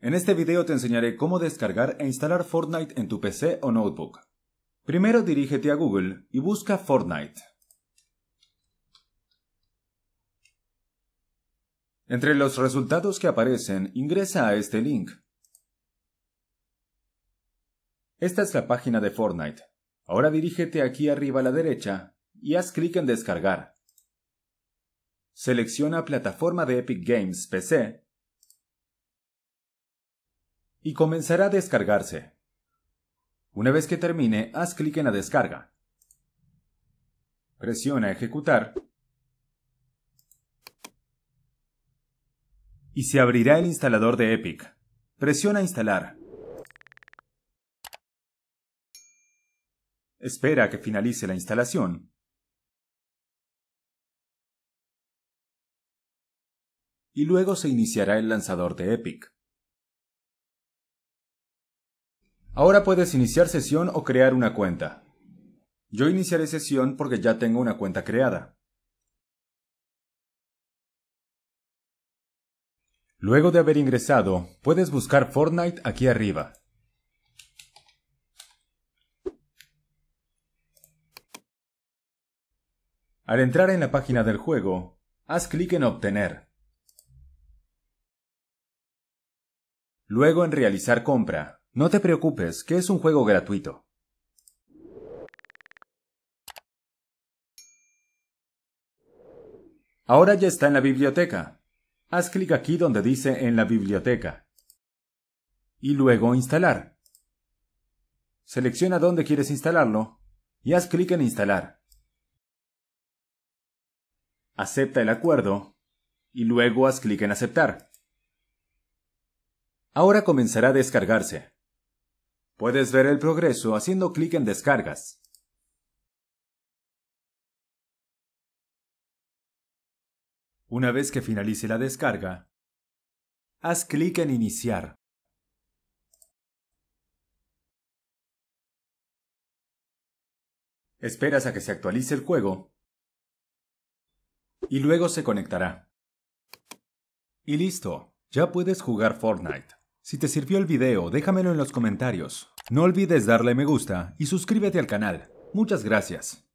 En este video te enseñaré cómo descargar e instalar Fortnite en tu PC o notebook. Primero dirígete a Google y busca Fortnite. Entre los resultados que aparecen, ingresa a este link. Esta es la página de Fortnite. Ahora dirígete aquí arriba a la derecha y haz clic en Descargar. Selecciona Plataforma de Epic Games PC y comenzará a descargarse. Una vez que termine, haz clic en la descarga. Presiona Ejecutar y se abrirá el instalador de Epic. Presiona Instalar. Espera que finalice la instalación. Y luego se iniciará el lanzador de Epic. Ahora puedes iniciar sesión o crear una cuenta. Yo iniciaré sesión porque ya tengo una cuenta creada. Luego de haber ingresado, puedes buscar Fortnite aquí arriba. Al entrar en la página del juego, haz clic en Obtener. Luego en Realizar compra. No te preocupes, que es un juego gratuito. Ahora ya está en la biblioteca. Haz clic aquí donde dice en la biblioteca. Y luego instalar. Selecciona dónde quieres instalarlo y haz clic en instalar. Acepta el acuerdo y luego haz clic en aceptar. Ahora comenzará a descargarse. Puedes ver el progreso haciendo clic en Descargas. Una vez que finalice la descarga, haz clic en Iniciar. Esperas a que se actualice el juego y luego se conectará. Y listo, ya puedes jugar Fortnite. Si te sirvió el video, déjamelo en los comentarios. No olvides darle me gusta y suscríbete al canal. Muchas gracias.